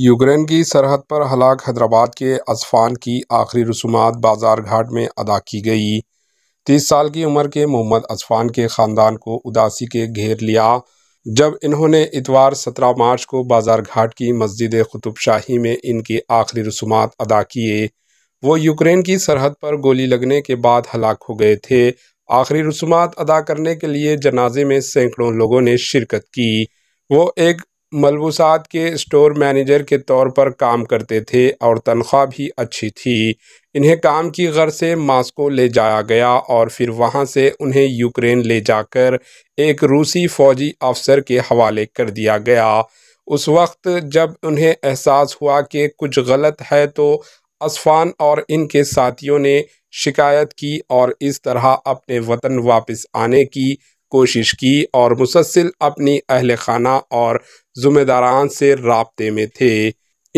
Ukraine की सरहद पर हलाक हैदराबाद के अजफान की आखिरी रसूमात बाजार घाट में अदा की गई तीस साल की उम्र के मोहम्मद अजफान के ख़ानदान को उदासी के घेर लिया जब इन्होंने इतवार सत्रह मार्च को बाजार घाट की मस्जिद खुतुब शाही में इनकी आखिरी रसूमात अदा किए वो यूक्रेन की सरहद पर गोली लगने के बाद हलाक हो गए थे आखिरी रसूमात अदा करने के लिए जनाजे में सैकड़ों लोगों ने शिरकत की वो एक मलबूसात के स्टोर मैनेजर के तौर पर काम करते थे और तनख्वाह भी अच्छी थी इन्हें काम की ग़र से मास्को ले जाया गया और फिर वहां से उन्हें यूक्रेन ले जाकर एक रूसी फौजी अफसर के हवाले कर दिया गया उस वक्त जब उन्हें एहसास हुआ कि कुछ गलत है तो असफान और इनके साथियों ने शिकायत की और इस तरह अपने वतन वापस आने की कोशिश की और मुसलसिल अपनी अहल खाना और जुम्मेदारान से रबते में थे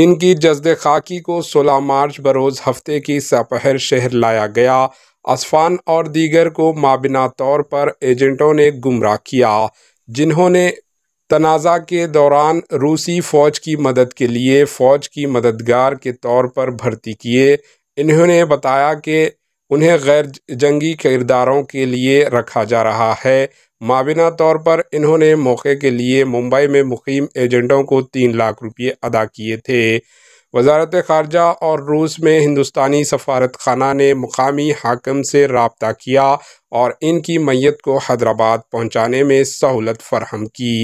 इनकी जज्द खाकी को 16 मार्च बरोज़ हफ्ते की सपहर शहर लाया गया असफान और दीगर को माबिना तौर पर एजेंटों ने गुमराह किया जिन्होंने तनाज़ा के दौरान रूसी फ़ौज की मदद के लिए फ़ौज की मददगार के तौर पर भर्ती किए इन्होंने बताया कि उन्हें गैर जंगी किरदारों के लिए रखा जा रहा है माबिना तौर पर इन्होंने मौके के लिए मुंबई में मुकीम एजेंटों को तीन लाख रुपये अदा किए थे वजारत खारजा और रूस में हिंदुस्तानी सफारत खाना ने मुकामी हाकम से रबता किया और इनकी मैत को हैदराबाद पहुँचाने में सहूलत फरहम की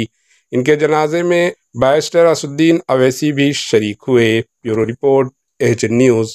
इनके जनाजे में बैस्टर असुद्दीन अवैसी भी शरीक हुए ब्यूरो रिपोर्ट एच न्यूज़